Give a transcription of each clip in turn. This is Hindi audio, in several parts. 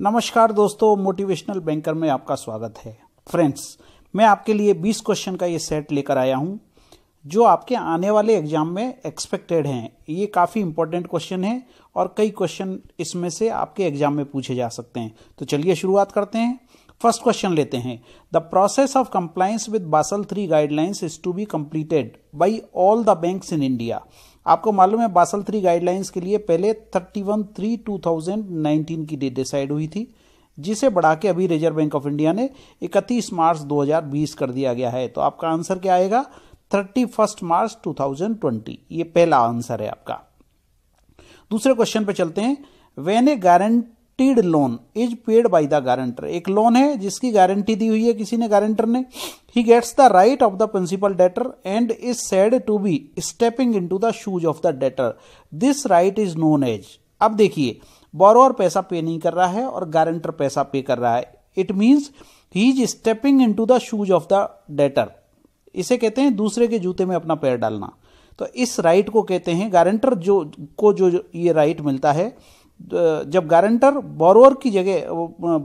नमस्कार दोस्तों मोटिवेशनल बैंकर में आपका स्वागत है फ्रेंड्स मैं आपके लिए 20 क्वेश्चन का ये सेट लेकर आया हूँ जो आपके आने वाले एग्जाम में एक्सपेक्टेड हैं ये काफ़ी इंपॉर्टेंट क्वेश्चन है और कई क्वेश्चन इसमें से आपके एग्जाम में पूछे जा सकते हैं तो चलिए शुरुआत करते हैं फर्स्ट क्वेश्चन लेते हैं the process of compliance with Basel three guidelines is to be completed by all the bank in India आपको मालूम है बासल थ्री गाइडलाइंस के लिए पहले thirty one three two thousand nineteen की डेट डिसाइड हुई थी जिसे बढ़ा के अभी रिजर्व बैंक ऑफ इंडिया ने इकतीस मार्च 2020 कर दिया गया है तो आपका आंसर क्या आएगा थर्टी फर्स्ट मार्च 2020 ये पहला आंसर है आपका दूसरे क्वेश्चन पे चलते हैं when a garant guaranteed loan is paid by the guarantor एक लोन है जिसकी गारंटी दी हुई है किसी ने गारंटर ने ही gets the right of the principal debtor and is said to be stepping in to the shoes of the debtor this right is known as अब देखिए बोरोवर पैसा पे नहीं कर रहा है और गारंटर पैसा पे कर रहा है it means he is stepping in to the shoes of the डेटर इसे कहते हैं दूसरे के जूते में अपना पैर डालना तो इस राइट को कहते हैं गारंटर जो को जो ये राइट मिलता है जब गारंटर बोरोअर की जगह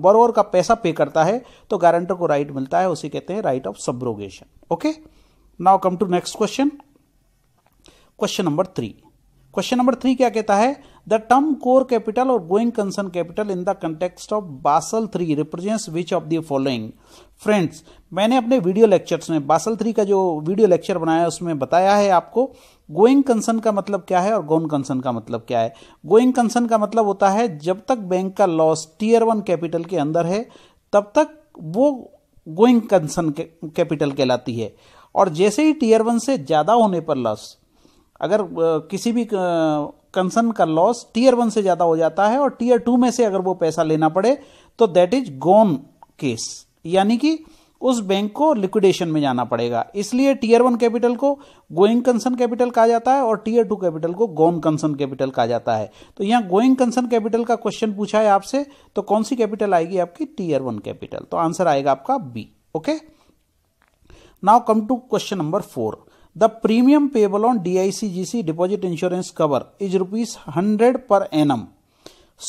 बोरोअर का पैसा पे करता है तो गारंटर को राइट मिलता है उसे कहते हैं right of subrogation okay now come to next question question number three question number three क्या कहता है द टर्म कोर कैपिटल और going concern capital in the context of Basel three represents which of the following friends मैंने अपने वीडियो लेक्चर्स में बासल थ्री का जो वीडियो लेक्चर बनाया है उसमें बताया है आपको गोइंग कंसर्न का मतलब क्या है और गोन कंसर्न का मतलब क्या है गोइंग कंसर्न का मतलब होता है जब तक बैंक का लॉस टीयर वन कैपिटल के अंदर है तब तक वो गोइंग कंसर्न कैपिटल कहलाती है और जैसे ही टीयर वन से ज़्यादा होने पर लॉस अगर किसी भी कंसर्न का लॉस टीयर वन से ज़्यादा हो जाता है और टीयर टू में से अगर वो पैसा लेना पड़े तो दैट इज गोन केस यानी कि उस बैंक को लिक्विडेशन में जाना पड़ेगा इसलिए टीयर वन कैपिटल को गोइंग कंसर्न कैपिटल कहा जाता है और टीयर टू कैपिटल को गोन कंसर्न कैपिटल कहा जाता है तो यहां गोइंग कंसर्न कैपिटल का क्वेश्चन पूछा है आपसे तो कौन सी कैपिटल आएगी आपकी टीयर वन कैपिटल तो आंसर आएगा आपका B okay now come to question number four the premium payable on D I C G C deposit insurance cover is rupees hundred per annum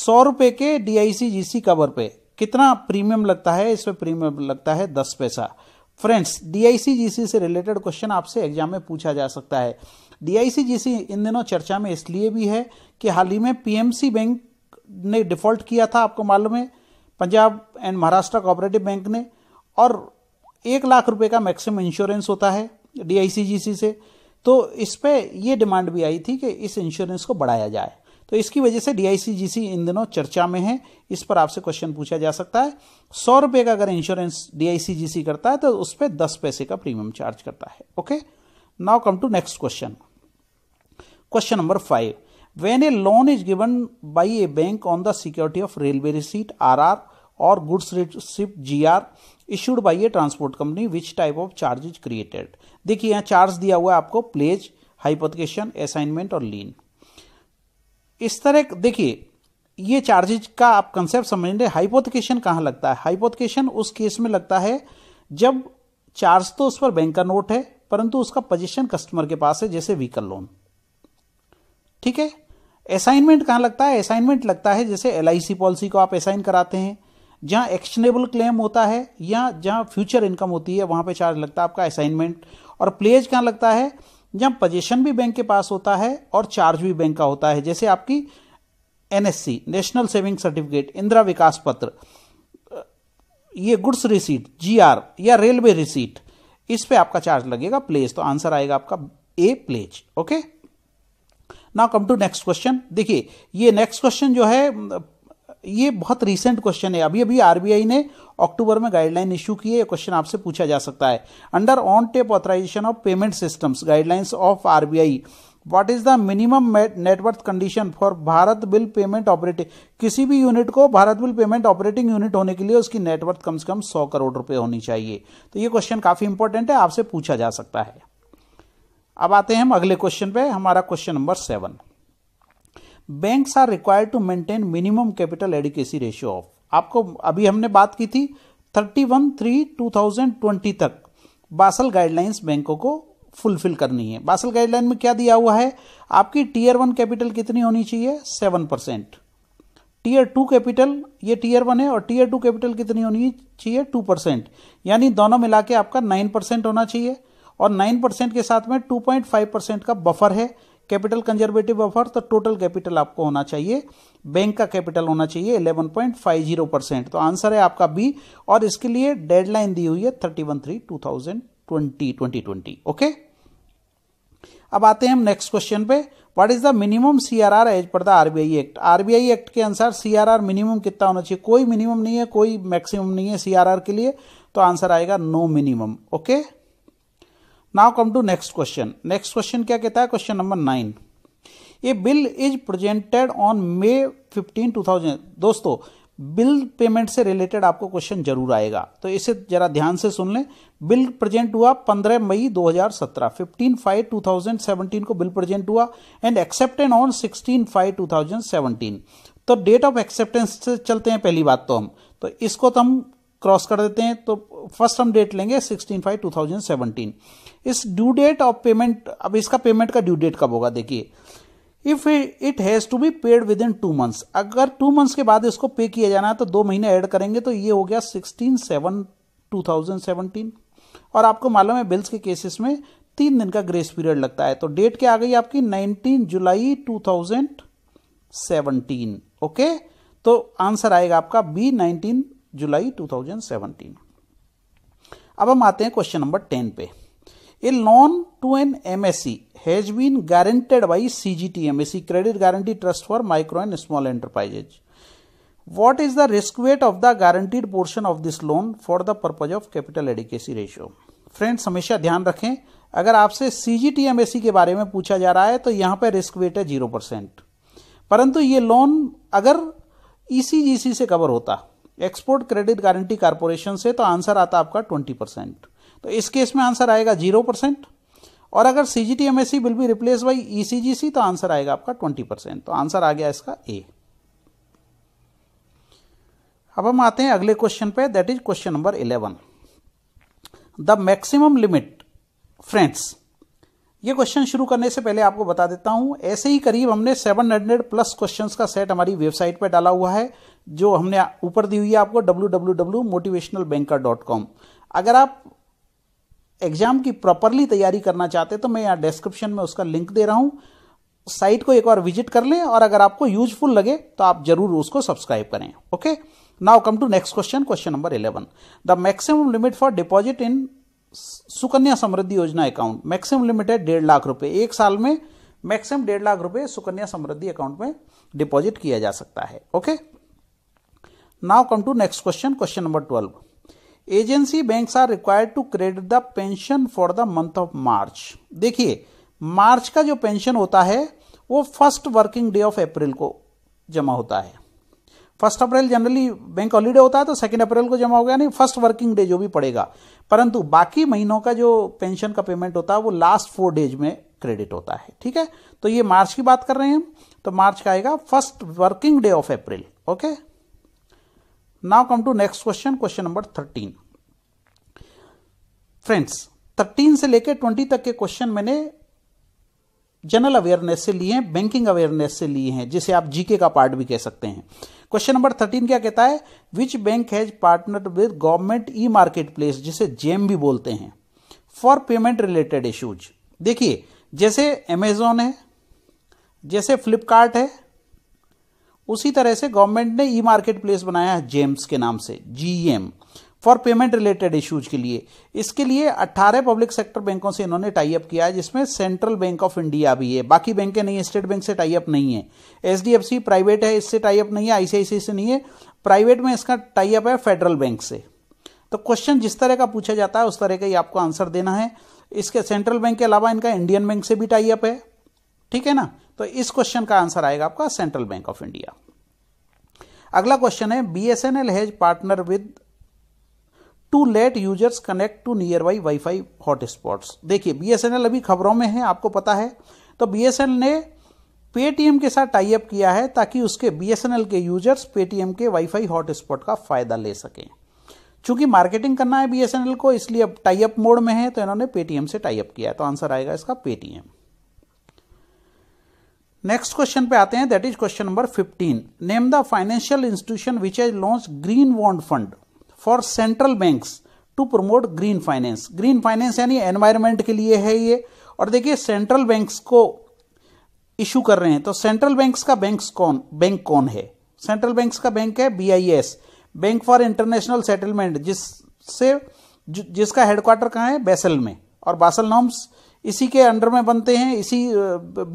सौ रुपए के D I C G C cover पे कितना प्रीमियम लगता है इसमें प्रीमियम लगता है दस पैसा फ्रेंड्स डीआईसीजीसी से रिलेटेड क्वेश्चन आपसे एग्जाम में पूछा जा सकता है डीआईसीजीसी इन दिनों चर्चा में इसलिए भी है कि हाल ही में पीएमसी बैंक ने डिफॉल्ट किया था आपको मालूम है Punjab and Maharashtra cooperative bank ने और एक लाख रुपए का मैक्सिमम इंश्योरेंस होता है डीआईसीजीसी से तो इस पर यह डिमांड भी आई थी कि इस इंश्योरेंस को बढ़ाया जाए तो इसकी वजह से डीआईसीजीसी इन दिनों चर्चा में है इस पर आपसे क्वेश्चन पूछा जा सकता है सौ रुपए का अगर इंश्योरेंस डीआईसीजीसी करता है तो उस पर दस पैसे का प्रीमियम चार्ज करता है okay now come to next question question number five when a loan is given by a bank on the security of railway receipt R R और goods receipt G R issued by a transport company which type of charge is created देखिए यहाँ चार्ज दिया हुआ है आपको प्लेज हाइपोथिकेशन असाइनमेंट और लीन इस तरह देखिए ये चार्जेज का आप कंसेप्ट समझ लें हाइपोथिकेशन कहां लगता है हाइपोथिकेशन उस केस में लगता है जब चार्ज तो उस पर बैंक का नोट है परंतु उसका पोजीशन कस्टमर के पास है जैसे व्हीकल लोन ठीक है असाइनमेंट कहां लगता है असाइनमेंट लगता है जैसे एल पॉलिसी को आप असाइन कराते हैं जहां एक्शनेबल क्लेम होता है या जहां फ्यूचर इनकम होती है वहां पे चार्ज लगता है आपका असाइनमेंट और प्लेज कहां लगता है यहाँ पोजीशन भी बैंक के पास होता है और चार्ज भी बैंक का होता है जैसे आपकी NSC national saving certificate Indira Vikas Patra ये गुड्स रिसीट जीआर या रेलवे रिसीट इस पे आपका चार्ज लगेगा प्लेज तो आंसर आएगा आपका A pledge okay now come to next question देखिए ये नेक्स्ट क्वेश्चन जो है ये बहुत रिसेंट क्वेश्चन है अभी अभी आरबीआई ने अक्टूबर में गाइडलाइन इश्यू की है ये क्वेश्चन आपसे पूछा जा सकता है under on tape authorisation of payment systems guidelines of RBI what is the minimum net worth condition for Bharat bill payment operating किसी भी यूनिट को Bharat bill payment operating unit होने के लिए उसकी नेटवर्थ कम से कम सौ करोड़ रुपए होनी चाहिए तो ये क्वेश्चन काफी इंपॉर्टेंट है आपसे पूछा जा सकता है अब आते हैं हम अगले क्वेश्चन पे हमारा question number seven banks are required to maintain minimum capital adequacy ratio of आपको अभी हमने बात की थी thirty one three two thousand twenty तक बासल गाइडलाइंस बैंकों को फुलफिल करनी है बासल गाइडलाइन में क्या दिया हुआ है आपकी टीयर वन कैपिटल कितनी होनी चाहिए seven percent tier two capital ये टीयर वन है और टीयर टू कैपिटल कितनी होनी चाहिए टू परसेंट यानी दोनों मिला के आपका नाइन परसेंट होना चाहिए और नाइन परसेंट के साथ में टू पॉइंट फाइव परसेंट का बफर है कैपिटल कंजर्वेटिव बफर तो टोटल कैपिटल आपको होना चाहिए बैंक का कैपिटल होना चाहिए 11.50 परसेंट तो आंसर है आपका बी और इसके लिए डेडलाइन दी हुई है thirty one three twenty twenty twenty okay अब आते हैं हम नेक्स्ट क्वेश्चन पे what is the minimum CRR as per the RBI act RBI act के अनुसार सीआरआर मिनिमम कितना होना चाहिए कोई मिनिमम नहीं है कोई मैक्सिमम नहीं है सीआरआर के लिए तो आंसर आएगा no minimum okay now come to next question next question क्या कहता है क्वेश्चन नंबर नाइन ये bill is presented on May fifteen two thousand दोस्तों बिल पेमेंट से रिलेटेड आपको क्वेश्चन जरूर आएगा तो इसे जरा ध्यान से सुन लें बिल प्रेजेंट हुआ 15 मई 2017 15 फाइव 2017 को बिल प्रेजेंट हुआ एंड एक्सेप्टेड ऑन 16 फाइव 2017 तो डेट ऑफ एक्सेप्टेंस से चलते हैं पहली बात तो हम तो इसको तो हम क्रॉस कर देते हैं तो फर्स्ट हम डेट लेंगे sixteen five two thousand seventeen is due date of payment अब इसका पेमेंट का ड्यू डेट कब होगा देखिए if it has to be paid within two months अगर टू मंथ्स के बाद इसको पे किया जाना है तो दो महीने ऐड करेंगे तो ये हो गया sixteen seven two thousand seventeen और आपको मालूम है बिल्स के केसेस में तीन दिन का ग्रेस पीरियड लगता है तो डेट क्या आ गई आपकी nineteen July two thousand seventeen okay तो आंसर आएगा आपका बी नाइनटीन जुलाई 2017 अब हम आते हैं क्वेश्चन नंबर टेन पे a loan to an MSC has been guaranteed by C G T MSC credit guarantee trust for micro and small enterprises what is the risk weight of the guaranteed portion of this loan for the purpose of capital adequacy ratio friends हमेशा ध्यान रखें अगर आपसे C G T M S C के बारे में पूछा जा रहा है तो यहां पर रिस्क वेट है जीरो परसेंट परंतु ये लोन अगर ई सी जी सी से कवर होता एक्सपोर्ट क्रेडिट गारंटी कारपोरेशन से तो आंसर आता आपका ट्वेंटी परसेंट तो इस केस में आंसर आएगा जीरो परसेंट और अगर C G T M S C will be replace by E C G C तो आंसर आएगा आपका ट्वेंटी परसेंट तो आंसर आ गया इसका ए अब हम आते हैं अगले क्वेश्चन पे that is question number eleven the maximum limit friends ये क्वेश्चन शुरू करने से पहले आपको बता देता हूं ऐसे ही करीब हमने 700 प्लस क्वेश्चंस का सेट हमारी वेबसाइट पर डाला हुआ है जो हमने ऊपर दी हुई है आपको www.motivationalbanker.com अगर आप एग्जाम की प्रॉपरली तैयारी करना चाहते तो मैं यहाँ डिस्क्रिप्शन में उसका लिंक दे रहा हूं साइट को एक बार विजिट कर लें और अगर आपको यूजफुल लगे तो आप जरूर उसको सब्सक्राइब करें okay now come to next question question number eleven the maximum limit for deposit in Sukanya Samriddhi Yojana account maximum limited डेढ़ लाख रुपए एक साल में मैक्सिमम डेढ़ लाख रुपए सुकन्या समृद्धि अकाउंट में डिपॉजिट किया जा सकता है okay now come to next question question number twelve agency bank are required to credit the pension for the month of March देखिए मार्च का जो पेंशन होता है वो first working day of April को जमा होता है first April generally bank holiday होता है तो सेकेंड अप्रैल को जमा हो गया नहीं फर्स्ट वर्किंग डे जो भी पड़ेगा परंतु बाकी महीनों का जो पेंशन का पेमेंट होता है वो लास्ट फोर डेज में क्रेडिट होता है ठीक है तो ये मार्च की बात कर रहे हैं तो मार्च का आएगा first working day of April okay now come to next question question number thirteen friends thirteen से लेकर ट्वेंटी तक के क्वेश्चन मैंने जनरल अवेयरनेस से लिए हैं बैंकिंग अवेयरनेस से लिए हैं जिसे आप जीके का पार्ट भी कह सकते हैं क्वेश्चन नंबर थर्टीन क्या कहता है which bank has partner with government e market place जिसे जेम भी बोलते हैं फॉर पेमेंट रिलेटेड इशूज देखिए जैसे अमेजोन है जैसे फ्लिपकार्ट है उसी तरह से गवर्नमेंट ने ई मार्केट प्लेस बनाया है जेम्स के नाम से GM for payment related issues के लिए इसके लिए 18 पब्लिक सेक्टर बैंकों से इन्होंने टाई अप किया है जिसमें सेंट्रल बैंक ऑफ इंडिया भी है बाकी बैंकें नहीं है स्टेट बैंक से टाई अप नहीं है एचडीएफसी प्राइवेट है इससे टाई अप नहीं है आईसीआईसी से नहीं है प्राइवेट में इसका टाई अप है फेडरल बैंक से तो क्वेश्चन जिस तरह का पूछा जाता है उस तरह का ही आपको आंसर देना है इसके सेंट्रल बैंक के अलावा इनका इंडियन बैंक से भी टाई अप है ठीक है ना तो इस क्वेश्चन का आंसर आएगा आपका सेंट्रल बैंक ऑफ इंडिया अगला क्वेश्चन है BSNL has partner with to let users connect to nearby wifi hotspots देखिए बी एस एन एल अभी खबरों में है आपको पता है तो बी एस एन एल ने पेटीएम के साथ टाई अप किया है ताकि उसके बी एस एन एल के यूजर्स पेटीएम के वाई फाई हॉटस्पॉट का फायदा ले सकें चूंकि मार्केटिंग करना है बी एस एन एल को इसलिए अब टाई अप मोड में है तो इन्होंने पेटीएम से टाई अप किया है तो आंसर आएगा इसका पेटीएम नेक्स्ट क्वेश्चन पे आते हैं that is question number 15 name the financial institution which has launch green bond fund for central banks to promote green finance green finance यानी एनवायरमेंट के लिए है ये और देखिए सेंट्रल बैंक्स को इशू कर रहे हैं तो सेंट्रल बैंक्स का बैंक्स कौन बैंक कौन है सेंट्रल बैंक्स का बैंक है BIS bank for international settlement जिससे जिसका हेडक्वार्टर कहाँ है बैसल में और बासल नॉम्स इसी के अंडर में बनते हैं इसी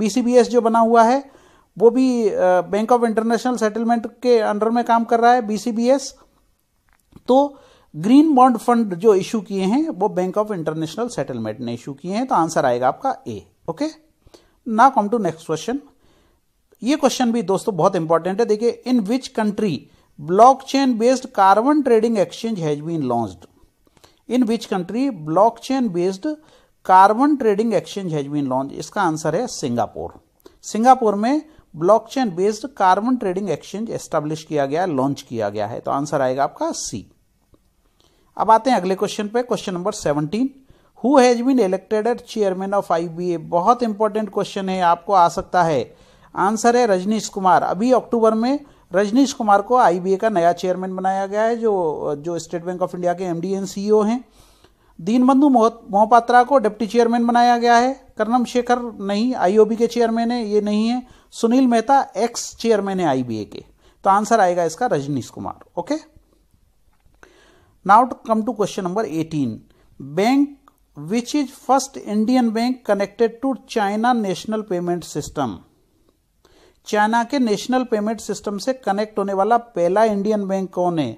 बीसीबीएस जो बना हुआ है वो भी बैंक ऑफ इंटरनेशनल सेटलमेंट के अंडर में काम कर रहा है बीसीबीएस तो ग्रीन बॉन्ड फंड जो इशू किए हैं वो बैंक ऑफ इंटरनेशनल सेटलमेंट ने इशू किए हैं तो आंसर आएगा आपका ए ओके ना कम टू नेक्स्ट क्वेश्चन ये क्वेश्चन भी दोस्तों बहुत इंपॉर्टेंट है देखिए in which country blockchain based carbon trading exchange has been launched in which country blockchain based carbon trading exchange has been launch इसका आंसर है सिंगापुर सिंगापुर में blockchain based carbon trading exchange establish किया गया लॉन्च किया गया है तो आंसर आएगा आपका सी अब आते हैं अगले क्वेश्चन पे question number seventeen who has been elected at chairman of I बहुत इंपॉर्टेंट क्वेश्चन है आपको आ सकता है आंसर है रजनीश कुमार अभी अक्टूबर में रजनीश कुमार को आईबीए का नया चेयरमैन बनाया गया है जो जो स्टेट बैंक ऑफ इंडिया के एमडी एंड सीईओ हैं दीनबंधु मोहपात्रा को डिप्टी चेयरमैन बनाया गया है कर्णम शेखर नहीं आईओबी के चेयरमैन है ये नहीं है सुनील मेहता एक्स चेयरमैन है आईबीए के तो आंसर आएगा इसका Rajnish Kumar okay now come to question number eighteen bank which is first Indian bank connected to China national payment system China के नेशनल पेमेंट सिस्टम से कनेक्ट होने वाला पहला इंडियन बैंक कौन है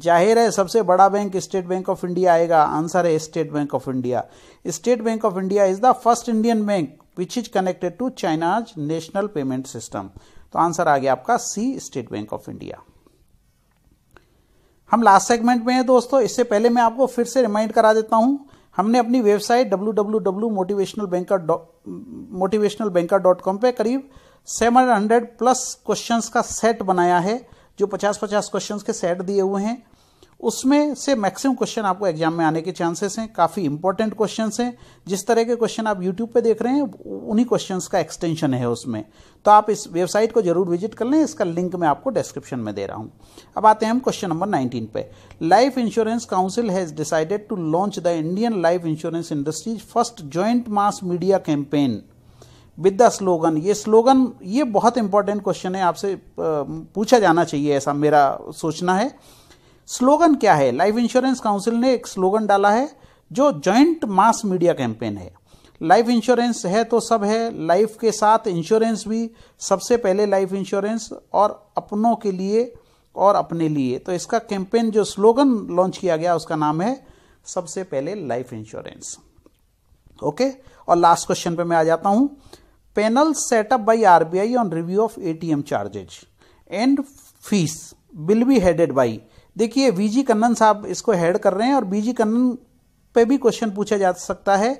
जाहिर है सबसे बड़ा bank state bank of India आएगा आंसर है state bank of India state bank of India is the first Indian bank which is connected to China's national payment system तो आंसर आ गया आपका C state bank of India हम लास्ट सेगमेंट में हैं दोस्तों इससे पहले मैं आपको फिर से रिमाइंड करा देता हूं हमने अपनी website W W W motivational banker motivational banker dot com पर करीब सेवन हंड्रेड प्लस क्वेश्चन का सेट बनाया है जो पचास पचास क्वेश्चन के सेट दिए हुए हैं उसमें से मैक्सिमम क्वेश्चन आपको एग्जाम में आने के चांसेस हैं काफ़ी इंपॉर्टेंट क्वेश्चन हैं जिस तरह के क्वेश्चन आप यूट्यूब पे देख रहे हैं उन्हीं क्वेश्चन का एक्सटेंशन है उसमें तो आप इस वेबसाइट को जरूर विजिट कर लें इसका लिंक मैं आपको डिस्क्रिप्शन में दे रहा हूं अब आते हैं हम क्वेश्चन नंबर नाइनटीन पे life insurance council has decided to launch the Indian life insurance industries first joint mass media campaign with the slogan ये स्लोगन ये बहुत इंपॉर्टेंट क्वेश्चन है आपसे पूछा जाना चाहिए ऐसा मेरा सोचना है स्लोगन क्या है लाइफ इंश्योरेंस काउंसिल ने एक स्लोगन डाला है जो जॉइंट मास मीडिया कैंपेन है लाइफ इंश्योरेंस है तो सब है लाइफ के साथ इंश्योरेंस भी सबसे पहले लाइफ इंश्योरेंस और अपनों के लिए और अपने लिए तो इसका कैंपेन जो स्लोगन लॉन्च किया गया उसका नाम है सबसे पहले लाइफ इंश्योरेंस ओके और लास्ट क्वेश्चन पे मैं आ जाता हूं panel set up by RBI on review of ATM charges and fees will be headed by देखिए वीजी कन्नन साहब इसको हेड कर रहे हैं और बीजी कन्नन पे भी क्वेश्चन पूछा जा सकता है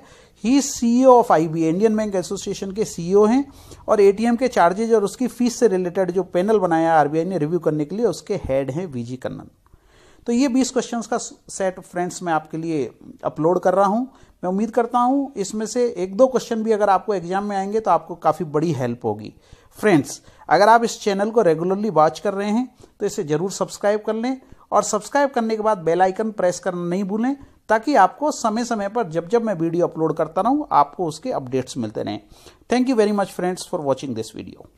ही CEO of IB Indian bank association के सीईओ e हैं और एटीएम के चार्जेज और उसकी फीस से रिलेटेड जो पैनल बनाया आरबीआई ने रिव्यू करने के लिए उसके हेड हैं वीजी कन्नन तो ये 20 क्वेश्चंस का सेट फ्रेंड्स मैं आपके लिए अपलोड कर रहा हूँ मैं उम्मीद करता हूँ इसमें से एक दो क्वेश्चन भी अगर आपको एग्जाम में आएंगे तो आपको काफ़ी बड़ी हेल्प होगी फ्रेंड्स अगर आप इस चैनल को रेगुलरली वॉच कर रहे हैं तो इसे ज़रूर सब्सक्राइब कर लें और सब्सक्राइब करने के बाद बेल आइकन प्रेस करना नहीं भूलें ताकि आपको समय समय पर जब जब मैं वीडियो अपलोड करता रहूं आपको उसके अपडेट्स मिलते रहें thank you very much friends for watching this video